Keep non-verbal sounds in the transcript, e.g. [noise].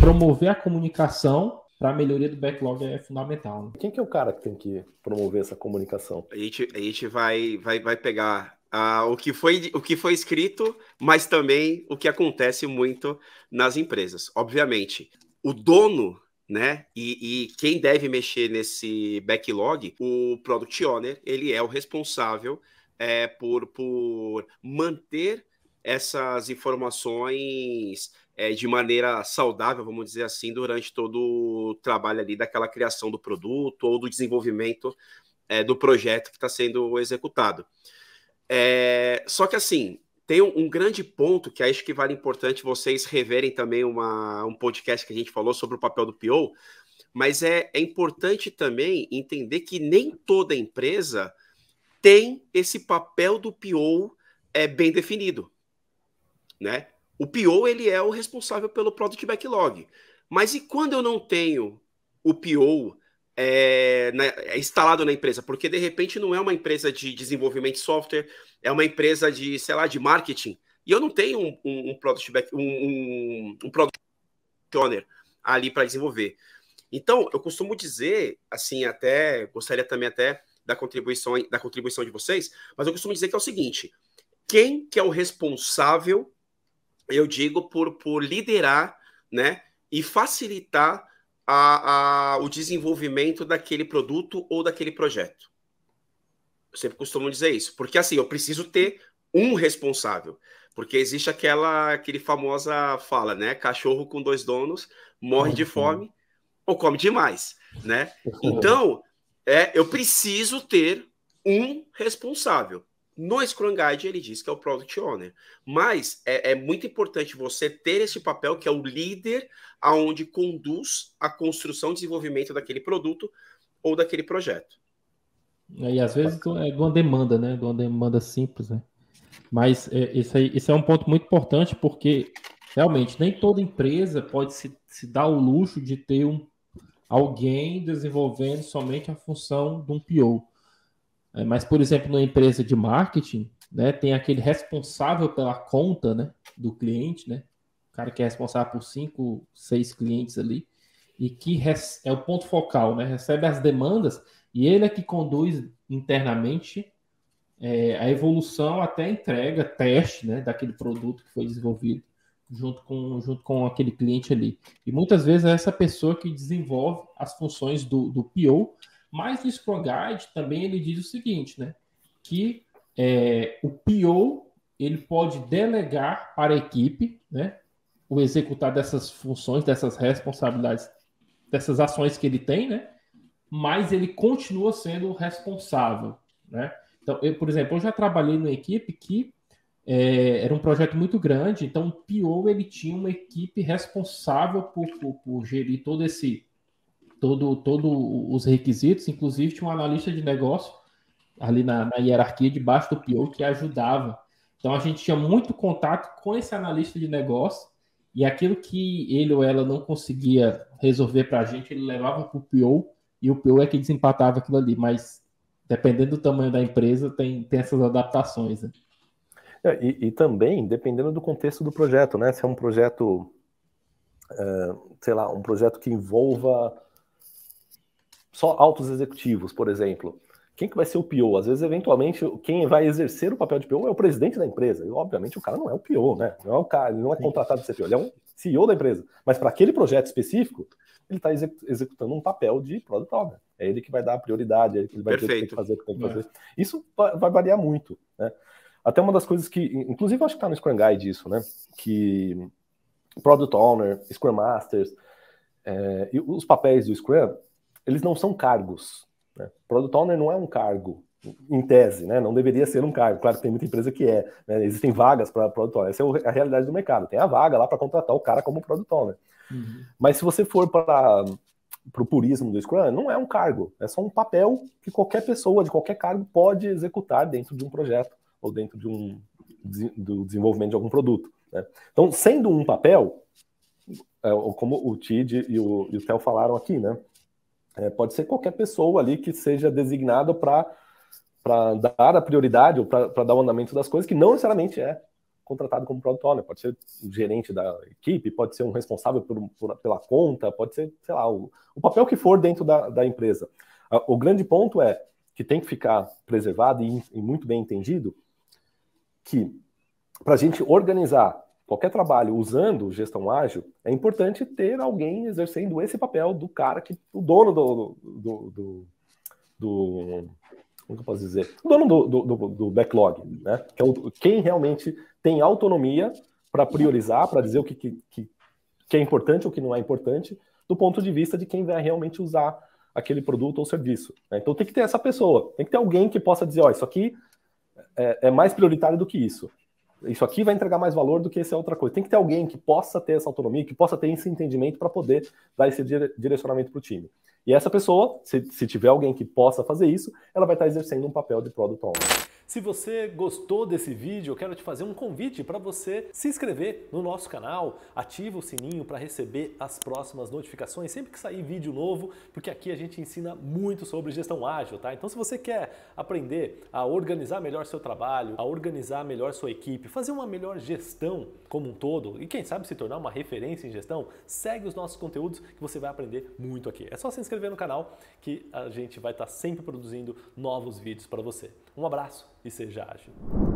promover a comunicação para a melhoria do backlog é fundamental. Né? Quem que é o cara que tem que promover essa comunicação? A gente, a gente vai, vai, vai pegar ah, o, que foi, o que foi escrito, mas também o que acontece muito nas empresas. Obviamente, o dono né? E, e, quem deve mexer nesse backlog, o Product Owner, ele é o responsável é, por, por manter essas informações é, de maneira saudável, vamos dizer assim, durante todo o trabalho ali daquela criação do produto ou do desenvolvimento é, do projeto que está sendo executado. É, só que assim, tem um, um, grande ponto que acho que vale importante vocês reverem também uma, um podcast que a gente falou sobre o papel do PO, mas é, é importante também entender que nem toda empresa tem esse papel do PO é, bem definido. Né? O PO ele é o responsável pelo Product Backlog. Mas e quando eu não tenho o PO é, na, é instalado na empresa? Porque de repente não é uma empresa de desenvolvimento de software, é uma empresa de, sei lá, de marketing. E eu não tenho um, um, um product back, um, um, um product owner ali para desenvolver. Então, eu costumo dizer, assim, até gostaria também até da contribuição da contribuição de vocês, mas eu costumo dizer que é o seguinte: quem que é o responsável eu digo por, por liderar né, e facilitar a, a, o desenvolvimento daquele produto ou daquele projeto. Eu sempre costumo dizer isso, porque assim, eu preciso ter um responsável, porque existe aquela aquele famosa fala, né? Cachorro com dois donos morre de fome ou come demais, né? [laughs] Então, é, eu preciso ter um responsável. No Scrum Guide ele diz que é o Product Owner, mas é, é muito importante você ter esse papel que é o líder aonde conduz a construção e desenvolvimento daquele produto ou daquele projeto. E às vezes é de uma demanda, né? De uma demanda simples, né? Mas é, esse, aí, esse é um ponto muito importante porque realmente nem toda empresa pode se, se dar o luxo de ter um, alguém desenvolvendo somente a função de um PO. É, mas, por exemplo, na empresa de marketing, né, tem aquele responsável pela conta né, do cliente, né? O cara que é responsável por cinco, seis clientes ali, e que é o ponto focal, né? Recebe as demandas e ele é que conduz internamente é, a evolução até a entrega, teste né, daquele produto que foi desenvolvido junto com, junto com aquele cliente ali. E muitas vezes é essa pessoa que desenvolve as funções do, do PO mas no Scrum Guide também ele diz o seguinte, né? Que é, o PO ele pode delegar para a equipe, né? O executar dessas funções, dessas responsabilidades, dessas ações que ele tem, né? Mas ele continua sendo responsável, né? Então, eu, por exemplo, eu já trabalhei numa equipe que é, era um projeto muito grande, então o PO ele tinha uma equipe responsável por, por, por gerir todo esse todo, todo os requisitos, inclusive tinha um analista de negócio ali na, na hierarquia debaixo do PO que ajudava. Então a gente tinha muito contato com esse analista de negócio e aquilo que ele ou ela não conseguia resolver para a gente, ele levava para o PO e o PO é que desempatava aquilo ali. Mas dependendo do tamanho da empresa, tem, tem essas adaptações. Né? É, e, e, também dependendo do contexto do projeto, né? Se é um projeto, é, sei lá, um projeto que envolva só altos executivos, por exemplo, quem que vai ser o PO? Às vezes, eventualmente, quem vai exercer o papel de PO é o presidente da empresa. E, obviamente, o cara não é o PO, né? Não é o cara, ele não é contratado para ser PO, ele é um CEO da empresa. Mas para aquele projeto específico, ele está executando um papel de product owner. É ele que vai dar a prioridade, é ele que vai Perfeito. ter que fazer o que tem que é. fazer. É. Isso vai variar muito, né? Até uma das coisas que, inclusive, eu acho que está no Scrum Guide isso, né? Que Product Owner, Scrum Masters, é, e os papéis do Scrum, eles não são cargos. Né? Product Owner não é um cargo, em tese, né? Não deveria ser um cargo. Claro, que tem muita empresa que é. Né? Existem vagas para Product Owner. Essa é a realidade do mercado. Tem a vaga lá para contratar o cara como Product Owner. Uhum. Mas se você for para o purismo do Scrum, não é um cargo. É só um papel que qualquer pessoa, de qualquer cargo, pode executar dentro de um projeto ou dentro de um, do desenvolvimento de algum produto. Né? Então, sendo um papel, é como o Tid e o, e o Theo falaram aqui, né? É, pode ser qualquer pessoa ali que seja designado para dar a prioridade ou para dar o andamento das coisas, que não necessariamente é contratado como product owner. Pode ser o gerente da equipe, pode ser um responsável por, por, pela conta, pode ser, sei lá, o, o papel que for dentro da, da empresa. O grande ponto é que tem que ficar preservado e, e muito bem entendido que para a gente organizar qualquer trabalho usando gestão ágil, é importante ter alguém exercendo esse papel do cara que o dono do. do, do, do como que eu posso dizer? O dono do, do, do, do backlog, né? Que é o, quem realmente tem autonomia para priorizar, para dizer o que, que, que, é importante, o que não é importante, do ponto de vista de quem vai realmente usar aquele produto ou serviço. Né? Então tem que ter essa pessoa, tem que ter alguém que possa dizer, ó, oh, isso aqui é, é mais prioritário do que isso isso aqui vai entregar mais valor do que essa é outra coisa. Tem que ter alguém que possa ter essa autonomia, que possa ter esse entendimento para poder dar esse direcionamento para o time. E essa pessoa, se, se tiver alguém que possa fazer isso, ela vai estar exercendo um papel de product owner. Se você gostou desse vídeo, eu quero te fazer um convite para você se inscrever no nosso canal, ativa o sininho para receber as próximas notificações sempre que sair vídeo novo, porque aqui a gente ensina muito sobre gestão ágil, tá? Então se você quer aprender a organizar melhor seu trabalho, a organizar melhor sua equipe, fazer uma melhor gestão como um todo e quem sabe se tornar uma referência em gestão, segue os nossos conteúdos que você vai aprender muito aqui. É só se inscrever inscrever no canal que a gente vai estar sempre produzindo novos vídeos para você. Um abraço e seja ágil.